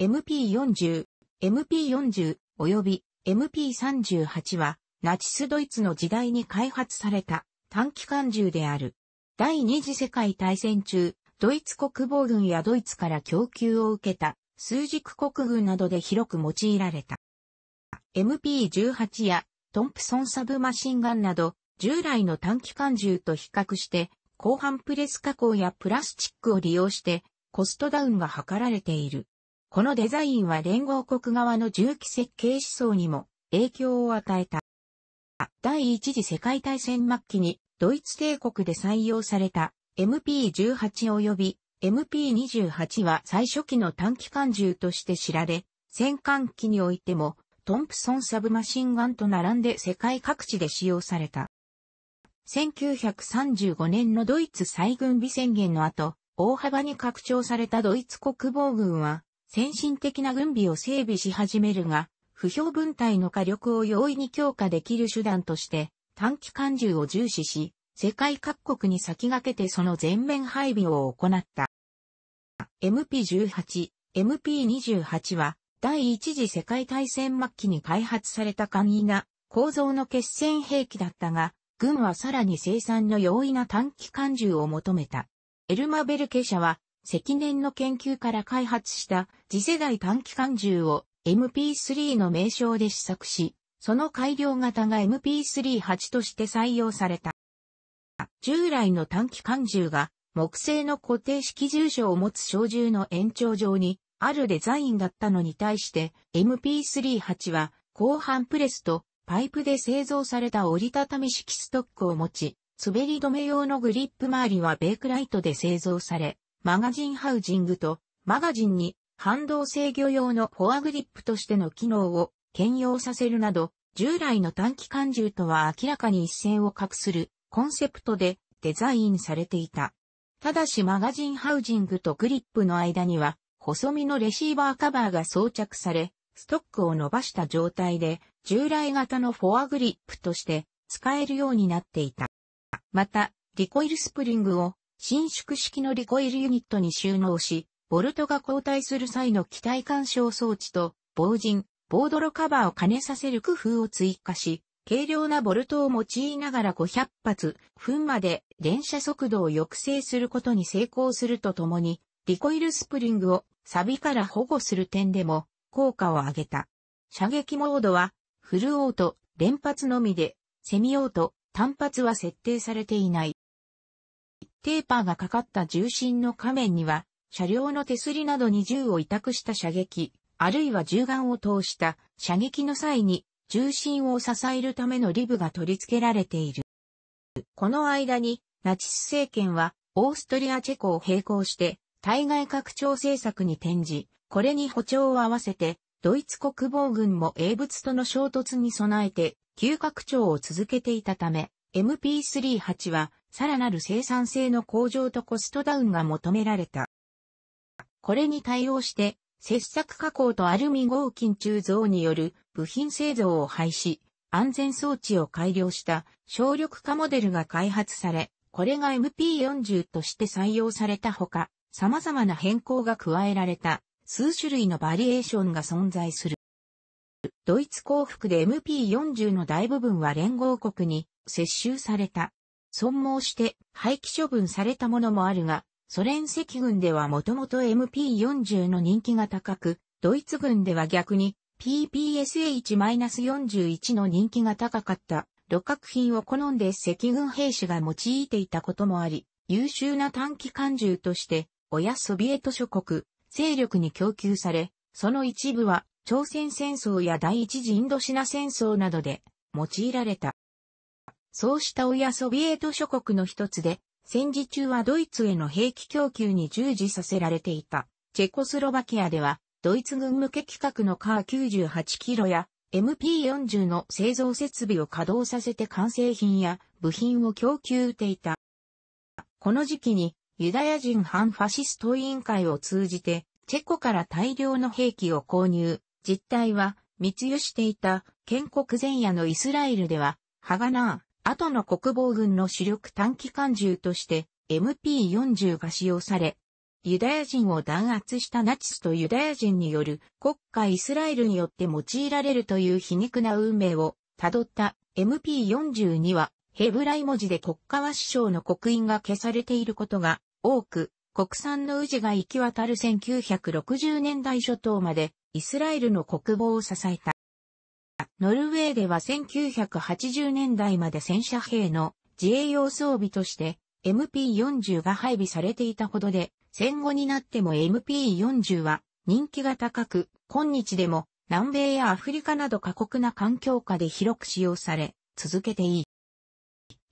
MP40、MP40 及び MP38 はナチスドイツの時代に開発された短期間銃である。第二次世界大戦中、ドイツ国防軍やドイツから供給を受けた数軸国軍などで広く用いられた。MP18 やトンプソンサブマシンガンなど従来の短期間銃と比較して後半プレス加工やプラスチックを利用してコストダウンが図られている。このデザインは連合国側の銃器設計思想にも影響を与えた。第一次世界大戦末期にドイツ帝国で採用された MP18 及び MP28 は最初期の短期間銃として知られ、戦艦機においてもトンプソンサブマシンガンと並んで世界各地で使用された。1935年のドイツ再軍備宣言の後、大幅に拡張されたドイツ国防軍は、先進的な軍備を整備し始めるが、不評分隊の火力を容易に強化できる手段として、短期間銃を重視し、世界各国に先駆けてその全面配備を行った。MP18、MP28 は、第一次世界大戦末期に開発された簡易な構造の決戦兵器だったが、軍はさらに生産の容易な短期間銃を求めた。エルマベルケ社は積年の研究から開発した次世代短期関銃を MP3 の名称で試作し、その改良型が MP38 として採用された。従来の短期関銃が木製の固定式銃所を持つ小銃の延長上にあるデザインだったのに対して MP38 は後半プレスとパイプで製造された折りたたみ式ストックを持ち、滑り止め用のグリップ周りはベークライトで製造され、マガジンハウジングと、マガジンに反動制御用のフォアグリップとしての機能を兼用させるなど、従来の短期間銃とは明らかに一線を画するコンセプトでデザインされていた。ただしマガジンハウジングとグリップの間には、細身のレシーバーカバーが装着され、ストックを伸ばした状態で、従来型のフォアグリップとして使えるようになっていた。また、リコイルスプリングを伸縮式のリコイルユニットに収納し、ボルトが交代する際の機体干渉装置と、防塵、ドロカバーを兼ねさせる工夫を追加し、軽量なボルトを用いながら500発、分まで連射速度を抑制することに成功するとともに、リコイルスプリングを錆から保護する点でも効果を上げた。射撃モードは、フルオート、連発のみで、セミオート、単発は設定されていない。テーパーがかかった重心の仮面には、車両の手すりなどに銃を委託した射撃、あるいは銃眼を通した射撃の際に重心を支えるためのリブが取り付けられている。この間にナチス政権はオーストリアチェコを並行して対外拡張政策に転じ、これに歩調を合わせてドイツ国防軍も英仏との衝突に備えて急拡張を続けていたため、MP38 はさらなる生産性の向上とコストダウンが求められた。これに対応して、切削加工とアルミ合金鋳造による部品製造を廃止、安全装置を改良した省力化モデルが開発され、これが MP40 として採用されたほか、様々な変更が加えられた数種類のバリエーションが存在する。ドイツ降伏で MP40 の大部分は連合国に接収された。損耗して廃棄処分されたものもあるが、ソ連赤軍ではもともと MP40 の人気が高く、ドイツ軍では逆に PPSH-41 の人気が高かった旅客品を好んで赤軍兵士が用いていたこともあり、優秀な短期間銃として、親ソビエト諸国、勢力に供給され、その一部は朝鮮戦争や第一次インドシナ戦争などで用いられた。そうした親ソビエト諸国の一つで、戦時中はドイツへの兵器供給に従事させられていた。チェコスロバキアでは、ドイツ軍向け規格のカー98キロや MP40 の製造設備を稼働させて完成品や部品を供給していた。この時期にユダヤ人反ファシスト委員会を通じてチェコから大量の兵器を購入。実態は密輸していた建国前夜のイスラエルではハガナー、後の国防軍の主力短期間銃として MP40 が使用され、ユダヤ人を弾圧したナチスとユダヤ人による国家イスラエルによって用いられるという皮肉な運命をたどった MP42 はヘブライ文字で国家和相の刻印が消されていることが多く、国産の氏が行き渡る1960年代初頭までイスラエルの国防を支えた。ノルウェーでは1980年代まで戦車兵の自衛用装備として MP40 が配備されていたほどで、戦後になっても MP40 は人気が高く、今日でも南米やアフリカなど過酷な環境下で広く使用され、続けていい。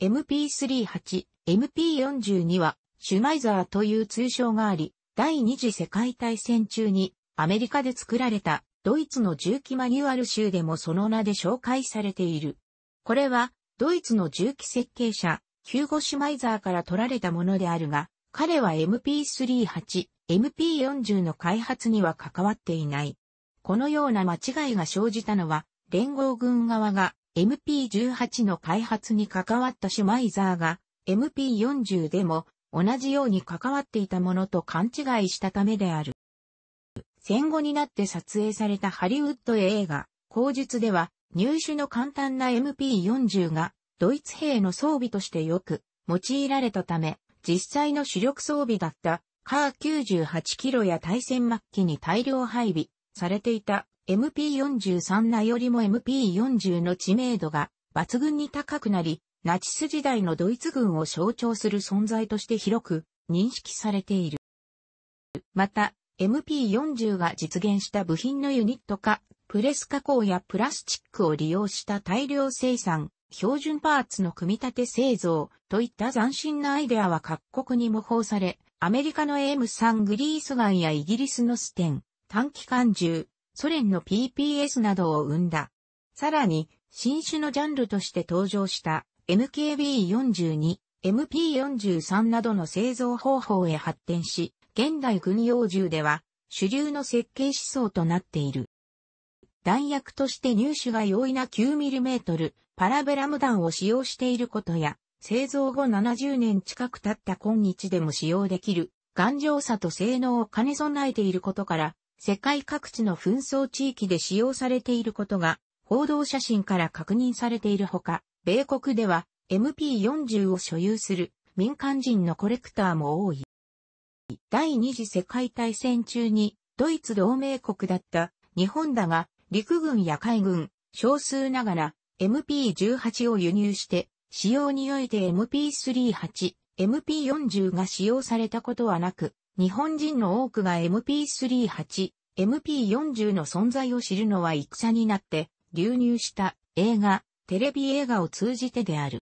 MP38、MP42 はシュマイザーという通称があり、第二次世界大戦中にアメリカで作られたドイツの重機マニュアル集でもその名で紹介されている。これは、ドイツの重機設計者、ヒューゴ・シュマイザーから取られたものであるが、彼は MP38、MP40 の開発には関わっていない。このような間違いが生じたのは、連合軍側が MP18 の開発に関わったシュマイザーが MP40 でも同じように関わっていたものと勘違いしたためである。戦後になって撮影されたハリウッド映画、口述では入手の簡単な MP40 がドイツ兵の装備としてよく用いられたため、実際の主力装備だったカー98キロや対戦末期に大量配備されていた MP43 なよりも MP40 の知名度が抜群に高くなり、ナチス時代のドイツ軍を象徴する存在として広く認識されている。また、MP40 が実現した部品のユニット化、プレス加工やプラスチックを利用した大量生産、標準パーツの組み立て製造といった斬新なアイデアは各国に模倣され、アメリカの AM3 グリースガンやイギリスのステン、短期間銃、ソ連の PPS などを生んだ。さらに、新種のジャンルとして登場した MKB42、MP43 などの製造方法へ発展し、現代軍用銃では主流の設計思想となっている。弾薬として入手が容易な 9mm パラベラム弾を使用していることや、製造後70年近く経った今日でも使用できる頑丈さと性能を兼ね備えていることから、世界各地の紛争地域で使用されていることが報道写真から確認されているほか、米国では MP40 を所有する民間人のコレクターも多い。第二次世界大戦中にドイツ同盟国だった日本だが陸軍や海軍、少数ながら MP18 を輸入して使用において MP38、MP40 が使用されたことはなく、日本人の多くが MP38、MP40 の存在を知るのは戦になって流入した映画、テレビ映画を通じてである。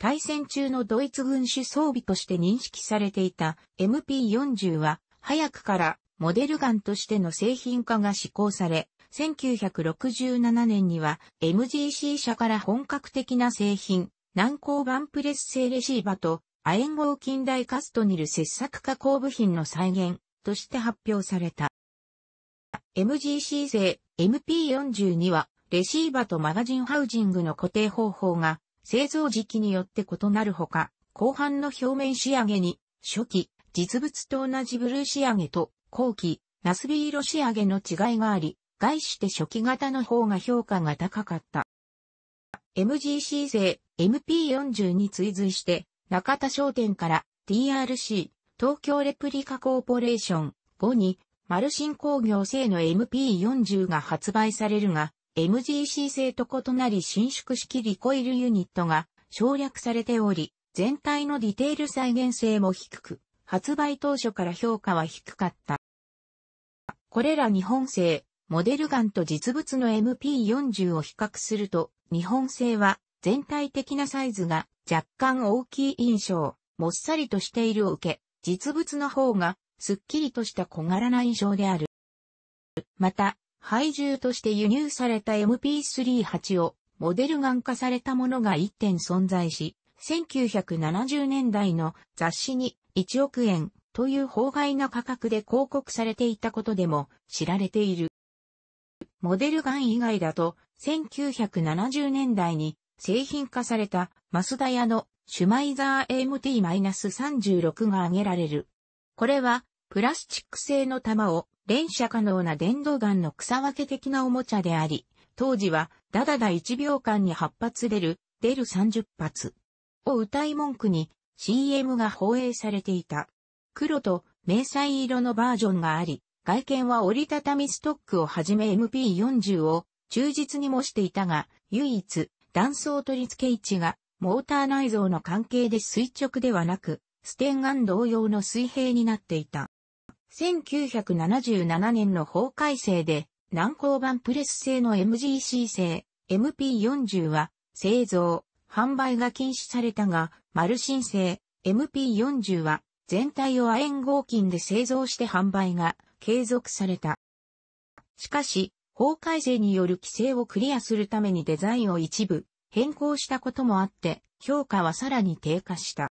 対戦中のドイツ軍種装備として認識されていた MP40 は早くからモデルガンとしての製品化が施行され、1967年には MGC 社から本格的な製品、南鋼板プレス製レシーバと亜鉛合金大カストニル切削加工部品の再現として発表された。MGC 製 m p 4にはレシーバとマガジンハウジングの固定方法が製造時期によって異なるほか、後半の表面仕上げに、初期、実物と同じブルー仕上げと、後期、ナスビ色仕上げの違いがあり、概して初期型の方が評価が高かった。MGC 製 MP40 に追随して、中田商店から TRC 東京レプリカコーポレーション5にマルシン工業製の MP40 が発売されるが、MGC 製と異なり伸縮式リコイルユニットが省略されており、全体のディテール再現性も低く、発売当初から評価は低かった。これら日本製、モデルガンと実物の MP40 を比較すると、日本製は全体的なサイズが若干大きい印象、もっさりとしているを受け、実物の方がすっきりとした小柄な印象である。また、配重として輸入された MP38 をモデルガン化されたものが1点存在し、1970年代の雑誌に1億円という法外な価格で広告されていたことでも知られている。モデルガン以外だと、1970年代に製品化されたマスダヤのシュマイザー AMT-36 が挙げられる。これはプラスチック製の弾を連射可能な電動ガンの草分け的なおもちゃであり、当時は、ダダダ1秒間に8発出る、出る30発。を歌い文句に CM が放映されていた。黒と迷彩色のバージョンがあり、外見は折りたたみストックをはじめ MP40 を忠実に模していたが、唯一、断層取り付け位置がモーター内蔵の関係で垂直ではなく、ステンガン同様の水平になっていた。1977年の法改正で、南高版プレス製の MGC 製 MP40 は製造、販売が禁止されたが、マルシン製 MP40 は全体を亜鉛合金で製造して販売が継続された。しかし、法改正による規制をクリアするためにデザインを一部変更したこともあって、評価はさらに低下した。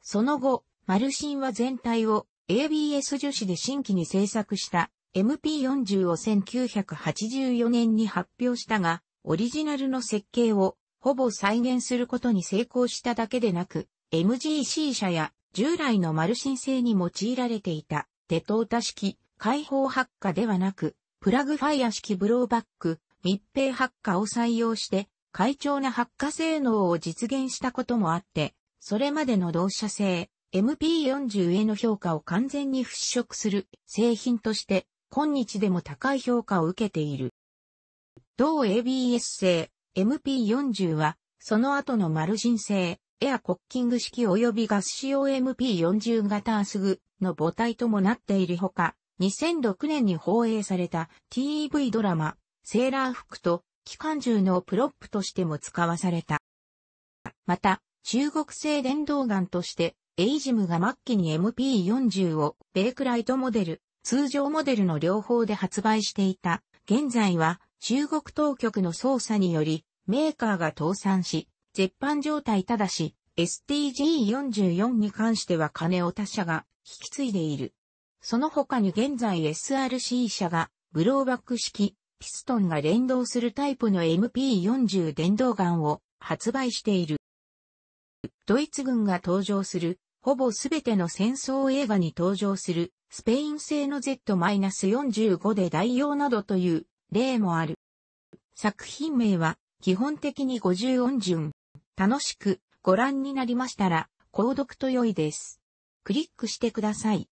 その後、マルシンは全体を ABS 樹脂で新規に製作した MP40 を1984年に発表したが、オリジナルの設計をほぼ再現することに成功しただけでなく、MGC 車や従来のマルシン製に用いられていたデトータ式開放発火ではなく、プラグファイア式ブローバック密閉発火を採用して快調な発火性能を実現したこともあって、それまでの同社製 MP40 への評価を完全に払拭する製品として今日でも高い評価を受けている。同 ABS 製 MP40 はその後のマルジン製エアコッキング式及びガス仕様 MP40 型アスグの母体ともなっているほか、2006年に放映された TV ドラマセーラー服と機関銃のプロップとしても使わされた。また、中国製電動ガンとしてエイジムが末期に MP40 をベイクライトモデル、通常モデルの両方で発売していた。現在は中国当局の捜査によりメーカーが倒産し、絶版状態ただし、STG44 に関しては金を他社が引き継いでいる。その他に現在 SRC 社がブローバック式ピストンが連動するタイプの MP40 電動ガンを発売している。ドイツ軍が登場する、ほぼすべての戦争映画に登場する、スペイン製の Z-45 で代用などという例もある。作品名は基本的に50音順。楽しくご覧になりましたら、購読と良いです。クリックしてください。